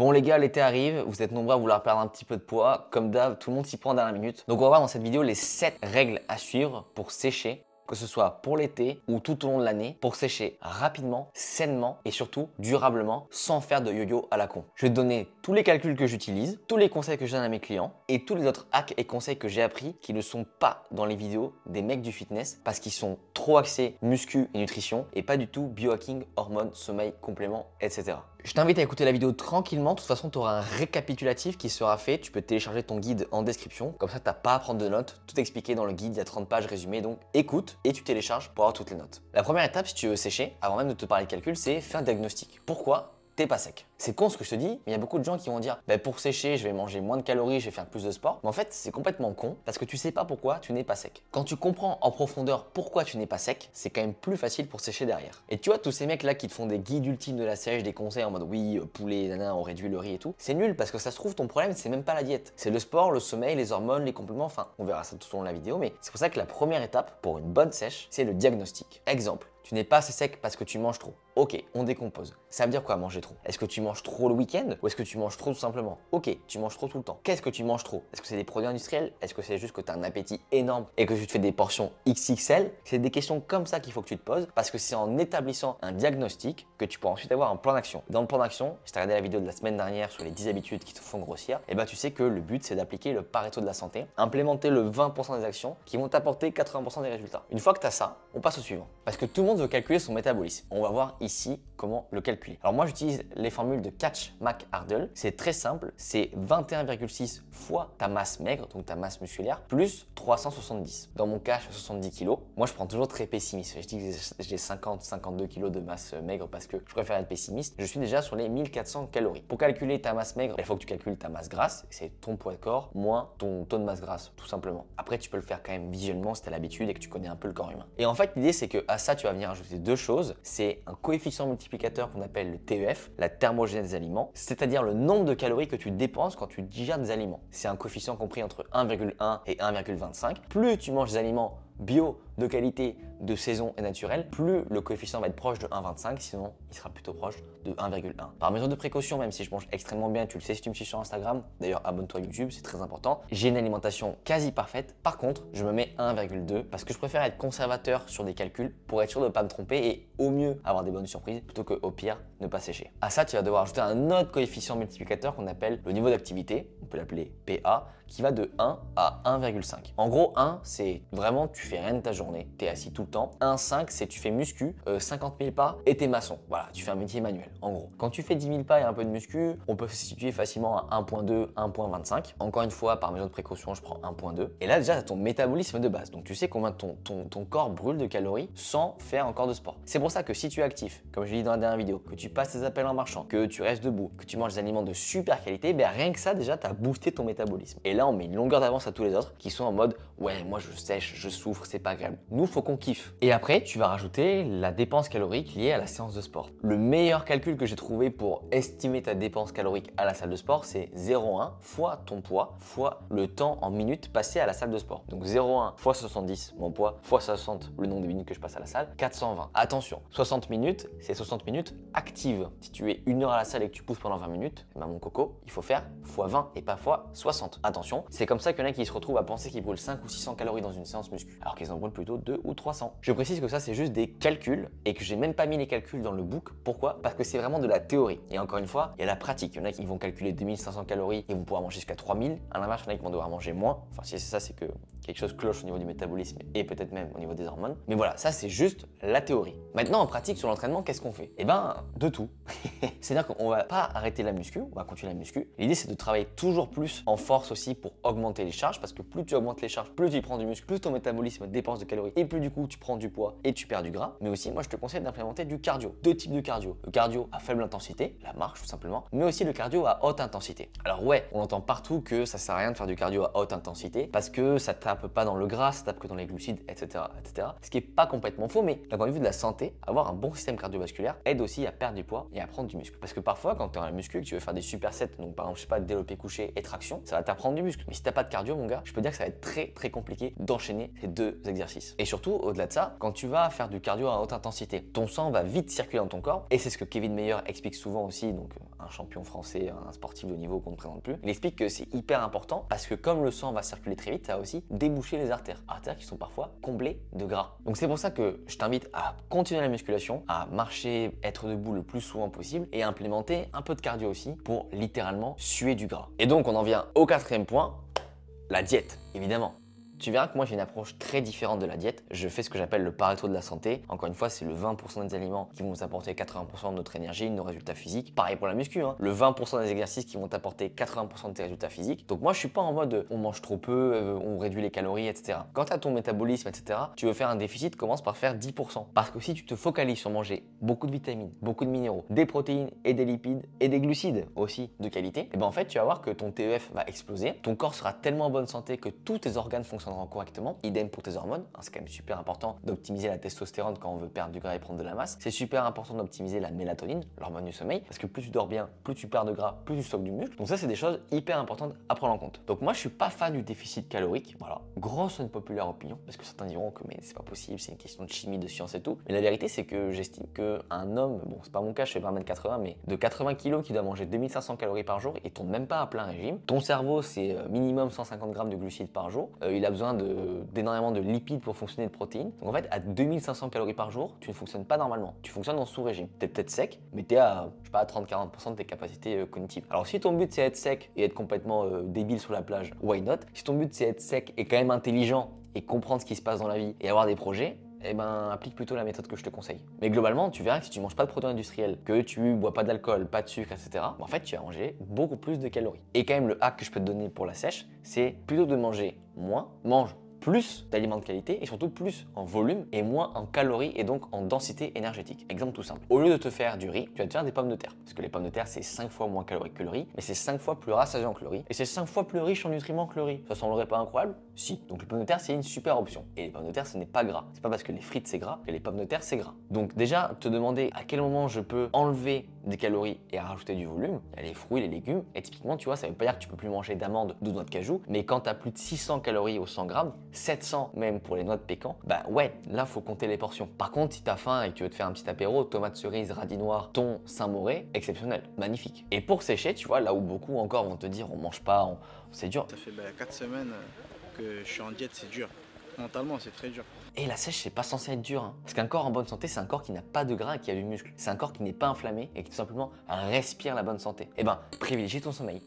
Bon les gars, l'été arrive, vous êtes nombreux à vouloir perdre un petit peu de poids. Comme d'hab, tout le monde s'y prend dans la minute. Donc on va voir dans cette vidéo les 7 règles à suivre pour sécher que ce soit pour l'été ou tout au long de l'année, pour sécher rapidement, sainement et surtout durablement sans faire de yo-yo à la con. Je vais donner tous les calculs que j'utilise, tous les conseils que je donne à mes clients et tous les autres hacks et conseils que j'ai appris qui ne sont pas dans les vidéos des mecs du fitness parce qu'ils sont trop axés muscu et nutrition et pas du tout biohacking, hormones, sommeil, compléments, etc. Je t'invite à écouter la vidéo tranquillement, de toute façon tu auras un récapitulatif qui sera fait, tu peux télécharger ton guide en description, comme ça t'as pas à prendre de notes, tout est expliqué dans le guide, il y a 30 pages résumées, donc écoute et tu télécharges pour avoir toutes les notes. La première étape si tu veux sécher, avant même de te parler de calcul, c'est faire un diagnostic. Pourquoi pas sec. C'est con ce que je te dis, mais il y a beaucoup de gens qui vont dire bah, pour sécher, je vais manger moins de calories, je vais faire plus de sport. Mais en fait, c'est complètement con parce que tu sais pas pourquoi tu n'es pas sec. Quand tu comprends en profondeur pourquoi tu n'es pas sec, c'est quand même plus facile pour sécher derrière. Et tu vois, tous ces mecs là qui te font des guides ultimes de la sèche, des conseils en mode oui, euh, poulet, nana, on réduit le riz et tout, c'est nul parce que ça se trouve, ton problème, c'est même pas la diète. C'est le sport, le sommeil, les hormones, les compléments, enfin, on verra ça tout au long de la vidéo, mais c'est pour ça que la première étape pour une bonne sèche, c'est le diagnostic. Exemple, tu n'es pas assez sec parce que tu manges trop. Ok, on décompose. Ça veut dire quoi manger trop Est-ce que tu manges trop le week-end ou est-ce que tu manges trop tout simplement Ok, tu manges trop tout le temps. Qu'est-ce que tu manges trop Est-ce que c'est des produits industriels Est-ce que c'est juste que tu as un appétit énorme et que tu te fais des portions XXL C'est des questions comme ça qu'il faut que tu te poses parce que c'est en établissant un diagnostic que tu pourras ensuite avoir un plan d'action. Dans le plan d'action, si tu regardé la vidéo de la semaine dernière sur les 10 habitudes qui te font grossir, et eh ben tu sais que le but c'est d'appliquer le Pareto de la santé, implémenter le 20% des actions qui vont t'apporter 80% des résultats. Une fois que tu as ça, on passe au suivant. Parce que tout le monde de calculer son métabolisme. On va voir ici comment le calculer. Alors moi j'utilise les formules de Catch Mac Hardle. C'est très simple, c'est 21,6 fois ta masse maigre, donc ta masse musculaire, plus 370. Dans mon cas, 70 kg. Moi je prends toujours très pessimiste. Je dis que j'ai 50, 52 kg de masse maigre parce que je préfère être pessimiste. Je suis déjà sur les 1400 calories. Pour calculer ta masse maigre, il faut que tu calcules ta masse grasse. C'est ton poids de corps moins ton taux de masse grasse, tout simplement. Après, tu peux le faire quand même visuellement si tu as l'habitude et que tu connais un peu le corps humain. Et en fait, l'idée c'est que à ça, tu vas venir ajouter deux choses. C'est un coefficient multiple qu'on appelle le TEF, la thermogénèse des aliments, c'est-à-dire le nombre de calories que tu dépenses quand tu digères des aliments. C'est un coefficient compris entre 1,1 et 1,25. Plus tu manges des aliments bio, de qualité, de saison et naturelle, plus le coefficient va être proche de 1,25, sinon il sera plutôt proche de 1,1. Par mesure de précaution, même si je mange extrêmement bien, tu le sais si tu me suis sur Instagram, d'ailleurs abonne-toi à YouTube, c'est très important, j'ai une alimentation quasi parfaite, par contre je me mets 1,2 parce que je préfère être conservateur sur des calculs pour être sûr de ne pas me tromper et au mieux avoir des bonnes surprises plutôt que au pire ne pas sécher. À ça, tu vas devoir ajouter un autre coefficient multiplicateur qu'on appelle le niveau d'activité, on peut l'appeler PA, qui va de 1 à 1,5. En gros, 1, c'est vraiment tu fais rien de ta journée t'es assis tout le temps. 1,5, c'est tu fais muscu, 50 euh, 000 pas et t'es maçon. Voilà, tu fais un métier manuel, en gros. Quand tu fais 10 000 pas et un peu de muscu, on peut se situer facilement à 1,2, 1,25. Encore une fois, par mesure de précaution, je prends 1,2. Et là, déjà, as ton métabolisme de base. Donc, tu sais combien ton, ton, corps brûle de calories sans faire encore de sport. C'est pour ça que si tu es actif, comme je l'ai dit dans la dernière vidéo, que tu passes tes appels en marchant, que tu restes debout, que tu manges des aliments de super qualité, ben rien que ça, déjà, as boosté ton métabolisme. Et là, on met une longueur d'avance à tous les autres qui sont en mode, ouais, moi je sèche, je souffre, c'est pas agréable. Nous, faut qu'on kiffe. Et après, tu vas rajouter la dépense calorique liée à la séance de sport. Le meilleur calcul que j'ai trouvé pour estimer ta dépense calorique à la salle de sport, c'est 0,1 fois ton poids fois le temps en minutes passé à la salle de sport. Donc 0,1 fois 70, mon poids, fois 60, le nombre de minutes que je passe à la salle, 420. Attention, 60 minutes, c'est 60 minutes actives. Si tu es une heure à la salle et que tu pousses pendant 20 minutes, eh ben, mon coco, il faut faire fois 20 et pas fois 60. Attention, c'est comme ça qu'il y en a qui se retrouvent à penser qu'ils brûlent 5 ou 600 calories dans une séance muscu, alors qu'ils en brûlent plus plutôt 2 ou 300. Je précise que ça, c'est juste des calculs et que j'ai même pas mis les calculs dans le book. Pourquoi Parce que c'est vraiment de la théorie. Et encore une fois, il y a la pratique. Il y en a qui vont calculer 2500 calories et vous pourrez manger jusqu'à 3000. À l'inverse, il y en a qui vont devoir manger moins. Enfin, si c'est ça, c'est que quelque chose cloche au niveau du métabolisme et peut-être même au niveau des hormones. Mais voilà, ça c'est juste la théorie. Maintenant en pratique sur l'entraînement, qu'est-ce qu'on fait Eh ben, de tout. C'est-à-dire qu'on va pas arrêter la muscu, on va continuer la muscu. L'idée c'est de travailler toujours plus en force aussi pour augmenter les charges parce que plus tu augmentes les charges, plus tu prends du muscle, plus ton métabolisme dépense de calories et plus du coup tu prends du poids et tu perds du gras. Mais aussi, moi je te conseille d'implémenter du cardio. Deux types de cardio. Le cardio à faible intensité, la marche tout simplement, mais aussi le cardio à haute intensité. Alors ouais, on entend partout que ça sert à rien de faire du cardio à haute intensité parce que ça tape pas dans le gras, ça tape que dans les glucides, etc. etc. Ce qui n'est pas complètement faux, mais d'un point de vue de la santé, avoir un bon système cardiovasculaire aide aussi à perdre du poids et à prendre du muscle. Parce que parfois, quand tu es en muscle que tu veux faire des supersets, donc par exemple, je sais pas, développer couché et traction, ça va t'apprendre du muscle. Mais si t'as pas de cardio, mon gars, je peux dire que ça va être très très compliqué d'enchaîner ces deux exercices. Et surtout, au-delà de ça, quand tu vas faire du cardio à haute intensité, ton sang va vite circuler dans ton corps. Et c'est ce que Kevin Meyer explique souvent aussi, donc euh, un champion français, un sportif de niveau qu'on ne présente plus. Il explique que c'est hyper important parce que comme le sang va circuler très vite, ça aussi déboucher les artères, artères qui sont parfois comblées de gras. Donc c'est pour ça que je t'invite à continuer la musculation, à marcher, être debout le plus souvent possible et à implémenter un peu de cardio aussi pour littéralement suer du gras. Et donc on en vient au quatrième point, la diète, évidemment. Tu verras que moi j'ai une approche très différente de la diète. Je fais ce que j'appelle le Pareto de la santé. Encore une fois, c'est le 20% des aliments qui vont nous apporter 80% de notre énergie, de nos résultats physiques. Pareil pour la muscu, hein. le 20% des exercices qui vont t'apporter 80% de tes résultats physiques. Donc moi je suis pas en mode on mange trop peu, euh, on réduit les calories, etc. Quant à ton métabolisme, etc., tu veux faire un déficit, commence par faire 10%. Parce que si tu te focalises sur manger beaucoup de vitamines, beaucoup de minéraux, des protéines et des lipides et des glucides aussi de qualité, et eh ben en fait tu vas voir que ton TEF va exploser, ton corps sera tellement en bonne santé que tous tes organes fonctionnent correctement. Idem pour tes hormones, hein, c'est quand même super important d'optimiser la testostérone quand on veut perdre du gras et prendre de la masse. C'est super important d'optimiser la mélatonine, l'hormone du sommeil, parce que plus tu dors bien, plus tu perds de gras, plus tu stockes du muscle. Donc ça, c'est des choses hyper importantes à prendre en compte. Donc moi, je suis pas fan du déficit calorique. Voilà, grosse populaire opinion, parce que certains diront que mais c'est pas possible, c'est une question de chimie, de science et tout. Mais la vérité, c'est que j'estime que un homme, bon, c'est pas mon cas, je fais 20 m 80, mais de 80 kg qui doit manger 2500 calories par jour, il tombe même pas à plein régime. Ton cerveau, c'est euh, minimum 150 grammes de glucides par jour. Euh, il a besoin besoin d'énormément de, lipides pour fonctionner de protéines. Donc en fait, à 2500 calories par jour, tu ne fonctionnes pas normalement. Tu fonctionnes en sous-régime. Tu es peut-être sec, mais tu es à, pas, 30-40% de tes capacités euh, cognitives. Alors si ton but c'est être sec et être complètement euh, débile sur la plage, why not Si ton but c'est être sec et quand même intelligent et comprendre ce qui se passe dans la vie et avoir des projets, et eh ben, applique plutôt la méthode que je te conseille. Mais globalement, tu verras que si tu manges pas de produits industriels, que tu bois pas d'alcool, pas de sucre, etc., bah, en fait, tu vas manger beaucoup plus de calories. Et quand même, le hack que je peux te donner pour la sèche, c'est plutôt de manger moins, mange plus d'aliments de qualité et surtout plus en volume et moins en calories et donc en densité énergétique. Exemple tout simple. Au lieu de te faire du riz, tu vas te faire des pommes de terre. Parce que les pommes de terre, c'est 5 fois moins calorique que le riz, mais c'est 5 fois plus rassasiant que le riz et c'est 5 fois plus riche en nutriments que le riz. Ça semblerait pas incroyable Si. Donc les pommes de terre, c'est une super option. Et les pommes de terre, ce n'est pas gras. C'est pas parce que les frites, c'est gras que les pommes de terre, c'est gras. Donc déjà, te demander à quel moment je peux enlever des calories et à rajouter du volume, les fruits, les légumes, et typiquement, tu vois, ça veut pas dire que tu peux plus manger d'amandes, ou de noix de cajou, mais quand tu as plus de 600 calories au 100 grammes, 700 même pour les noix de pécan, bah ouais, là, faut compter les portions. Par contre, si tu faim et que tu veux te faire un petit apéro, tomates cerises, radis noir thon, saint mauré exceptionnel, magnifique. Et pour sécher, tu vois, là où beaucoup encore vont te dire on mange pas, c'est dur. Ça fait 4 bah, semaines euh, que je suis en diète, c'est dur. Mentalement, c'est très dur. Et la sèche, c'est pas censé être dur. Hein. Parce qu'un corps en bonne santé, c'est un corps qui n'a pas de gras et qui a du muscle. C'est un corps qui n'est pas inflammé et qui tout simplement respire la bonne santé. Eh ben, privilégie ton sommeil.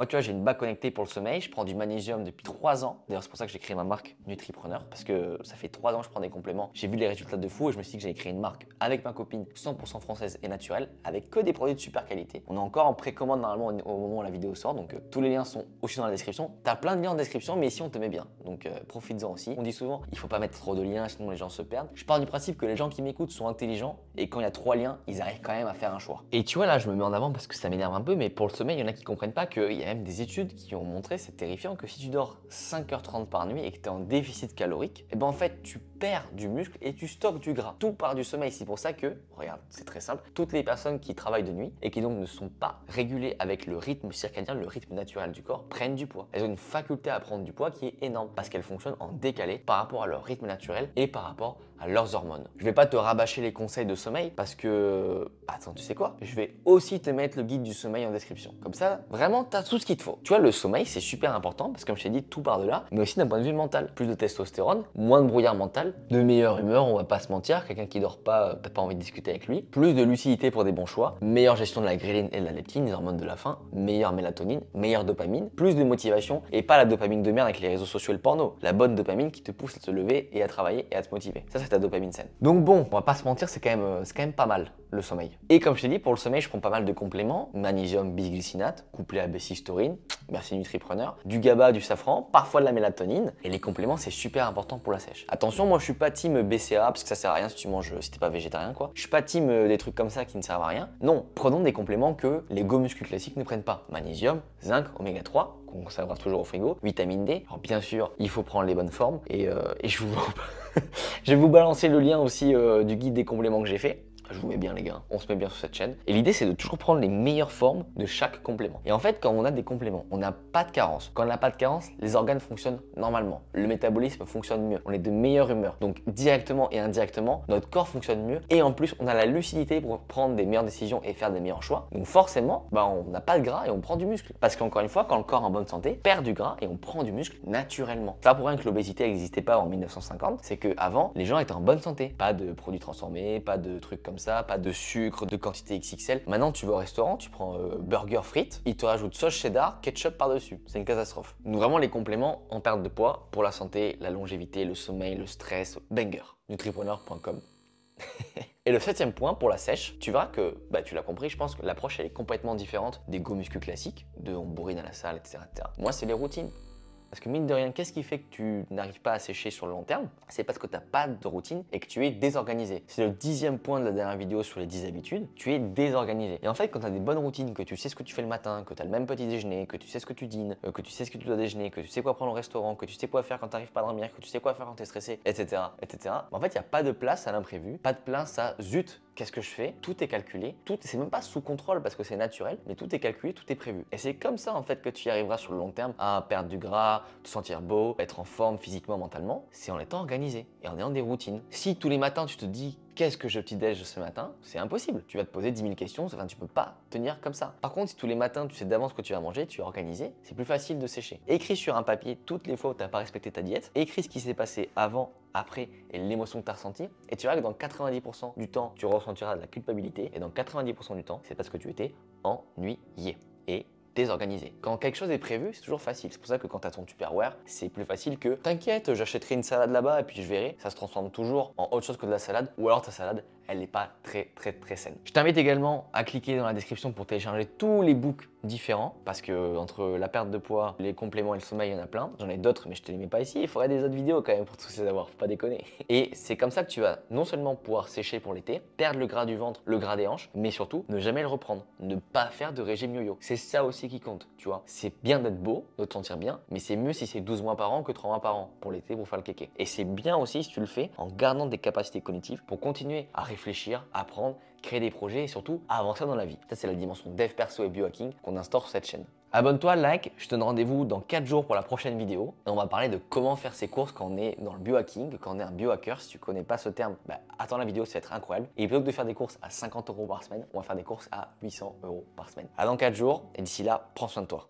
Moi, tu vois, j'ai une bague connectée pour le sommeil. Je prends du magnésium depuis 3 ans. D'ailleurs, c'est pour ça que j'ai créé ma marque Nutripreneur parce que ça fait 3 ans que je prends des compléments. J'ai vu les résultats de fou et je me suis dit que j'allais créer une marque avec ma copine 100% française et naturelle avec que des produits de super qualité. On est encore en précommande normalement au moment où la vidéo sort. Donc, euh, tous les liens sont aussi dans la description. T'as plein de liens en description, mais ici, on te met bien. Donc, euh, profites-en aussi. On dit souvent, il faut pas mettre trop de liens, sinon les gens se perdent. Je pars du principe que les gens qui m'écoutent sont intelligents et quand il y a trois liens, ils arrivent quand même à faire un choix. Et tu vois, là, je me mets en avant parce que ça m'énerve un peu, mais pour le sommeil, il y en a qui comprennent pas qu'il même des études qui ont montré, c'est terrifiant, que si tu dors 5h30 par nuit et que tu es en déficit calorique, et eh ben en fait tu perds du muscle et tu stockes du gras. Tout part du sommeil. C'est pour ça que, regarde, c'est très simple, toutes les personnes qui travaillent de nuit et qui donc ne sont pas régulées avec le rythme circadien, le rythme naturel du corps, prennent du poids. Elles ont une faculté à prendre du poids qui est énorme parce qu'elles fonctionnent en décalé par rapport à leur rythme naturel et par rapport à leurs hormones. Je vais pas te rabâcher les conseils de sommeil parce que, attends, tu sais quoi Je vais aussi te mettre le guide du sommeil en description. Comme ça, vraiment, as tout ce qu'il te faut. Tu vois, le sommeil, c'est super important parce que, comme je t'ai dit, tout part de là, mais aussi d'un point de vue mental. Plus de testostérone, moins de brouillard mental, de meilleure humeur, on va pas se mentir. Quelqu'un qui dort pas, euh, t'as pas envie de discuter avec lui. Plus de lucidité pour des bons choix, meilleure gestion de la grilline et de la leptine, les hormones de la faim, meilleure mélatonine, meilleure dopamine, plus de motivation et pas la dopamine de merde avec les réseaux sociaux et le porno. La bonne dopamine qui te pousse à te lever et à travailler et à te motiver. Ça, c'est ta dopamine saine. Donc bon, on va pas se mentir, c'est quand même, euh, c'est quand même pas mal le sommeil. Et comme je t'ai dit, pour le sommeil, je prends pas mal de compléments, magnésium, bisglycinate, couplé à b 6 merci Nutripreneur, du GABA, du safran, parfois de la mélatonine, et les compléments, c'est super important pour la sèche. Attention, moi je suis pas team BCA, parce que ça sert à rien si tu manges, si t'es pas végétarien quoi. Je suis pas team euh, des trucs comme ça qui ne servent à rien. Non, prenons des compléments que les gomuscules classiques ne prennent pas. Magnésium, zinc, oméga 3, qu'on conservera toujours au frigo, vitamine D. Alors bien sûr, il faut prendre les bonnes formes, et, euh, je vous... je vais vous balancer le lien aussi euh, du guide des compléments que j'ai fait je vous mets bien les gars, on se met bien sur cette chaîne. Et l'idée c'est de toujours prendre les meilleures formes de chaque complément. Et en fait quand on a des compléments, on n'a pas de carence. Quand on n'a pas de carence, les organes fonctionnent normalement. Le métabolisme fonctionne mieux, on est de meilleure humeur. Donc directement et indirectement, notre corps fonctionne mieux. Et en plus, on a la lucidité pour prendre des meilleures décisions et faire des meilleurs choix. Donc forcément, bah, on n'a pas de gras et on prend du muscle. Parce qu'encore une fois, quand le corps est en bonne santé, perd du gras et on prend du muscle naturellement. Ça pour rien que l'obésité n'existait pas en 1950, c'est qu'avant, les gens étaient en bonne santé. Pas de produits transformés, pas de trucs comme ça ça, pas de sucre, de quantité XXL. Maintenant, tu vas au restaurant, tu prends euh, burger frites, ils te rajoutent sauce cheddar, ketchup par-dessus. C'est une catastrophe. Nous vraiment, les compléments en perte de poids pour la santé, la longévité, le sommeil, le stress, banger. Nutripreneur.com. Et le septième point pour la sèche, tu verras que, bah tu l'as compris, je pense que l'approche elle est complètement différente des go muscu classiques, de on dans à la salle, etc. etc. Moi c'est les routines. Parce que mine de rien, qu'est-ce qui fait que tu n'arrives pas à sécher sur le long terme C'est parce que tu n'as pas de routine et que tu es désorganisé. C'est le dixième point de la dernière vidéo sur les 10 habitudes, tu es désorganisé. Et en fait, quand tu as des bonnes routines, que tu sais ce que tu fais le matin, que tu as le même petit déjeuner, que tu sais ce que tu dînes, que tu sais ce que tu dois déjeuner, que tu sais quoi prendre au restaurant, que tu sais quoi faire quand tu n'arrives pas à dormir, que tu sais quoi faire quand tu es stressé, etc. etc. en fait, il n'y a pas de place à l'imprévu, pas de place à zut, qu'est-ce que je fais Tout est calculé, tout, c'est même pas sous contrôle parce que c'est naturel, mais tout est calculé, tout est prévu. Et c'est comme ça en fait que tu y arriveras sur le long terme à perdre du gras, te sentir beau, être en forme physiquement, mentalement, c'est en étant organisé et en ayant des routines. Si tous les matins tu te dis qu'est-ce que je petit-déj ce matin C'est impossible. Tu vas te poser 10 000 questions, enfin, tu peux pas tenir comme ça. Par contre, si tous les matins tu sais d'avance ce que tu vas manger, tu es organisé, c'est plus facile de sécher. Écris sur un papier toutes les fois où tu n'as pas respecté ta diète, écris ce qui s'est passé avant après et l'émotion que tu as ressentie. Et tu verras que dans 90% du temps, tu ressentiras de la culpabilité. Et dans 90% du temps, c'est parce que tu étais ennuyé. Et désorganisé. Quand quelque chose est prévu, c'est toujours facile. C'est pour ça que quand tu as ton Tupperware, c'est plus facile que t'inquiète, j'achèterai une salade là-bas et puis je verrai. Ça se transforme toujours en autre chose que de la salade ou alors ta salade, elle n'est pas très très très saine. Je t'invite également à cliquer dans la description pour télécharger tous les books différents parce que entre la perte de poids, les compléments et le sommeil, il y en a plein. J'en ai d'autres mais je te les mets pas ici. Il faudrait des autres vidéos quand même pour tous ces avoir, pas déconner. Et c'est comme ça que tu vas non seulement pouvoir sécher pour l'été, perdre le gras du ventre, le gras des hanches, mais surtout ne jamais le reprendre, ne pas faire de régime yo-yo. C'est ça aussi qui compte, tu vois. C'est bien d'être beau, de te sentir bien, mais c'est mieux si c'est 12 mois par an que 3 mois par an pour l'été pour faire le kéké. Et c'est bien aussi si tu le fais en gardant des capacités cognitives pour continuer à réfléchir réfléchir, apprendre, créer des projets et surtout avancer dans la vie. Ça, c'est la dimension dev perso et biohacking qu'on instaure sur cette chaîne. Abonne-toi, like, je te donne rendez-vous dans 4 jours pour la prochaine vidéo on va parler de comment faire ses courses quand on est dans le biohacking, quand on est un biohacker. Si tu connais pas ce terme, bah, attends la vidéo, ça va être incroyable. Et plutôt que de faire des courses à 50 euros par semaine, on va faire des courses à 800 euros par semaine. À dans 4 jours et d'ici là, prends soin de toi.